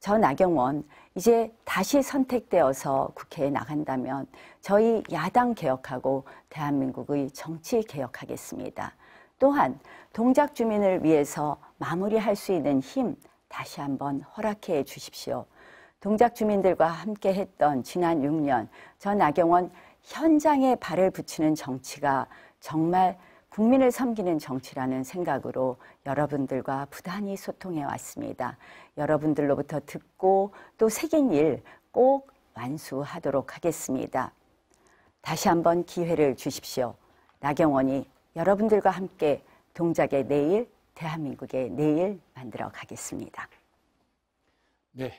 저 나경원 이제 다시 선택되어서 국회에 나간다면 저희 야당 개혁하고 대한민국의 정치 개혁하겠습니다. 또한 동작 주민을 위해서 마무리할 수 있는 힘 다시 한번 허락해 주십시오. 동작 주민들과 함께 했던 지난 6년 전 나경원 현장에 발을 붙이는 정치가 정말 국민을 섬기는 정치라는 생각으로 여러분들과 부단히 소통해 왔습니다. 여러분들로부터 듣고 또 새긴 일 꼭 완수하도록 하겠습니다. 다시 한번 기회를 주십시오. 나경원이 여러분들과 함께 동작의 내일, 대한민국의 내일 만들어 가겠습니다. 네,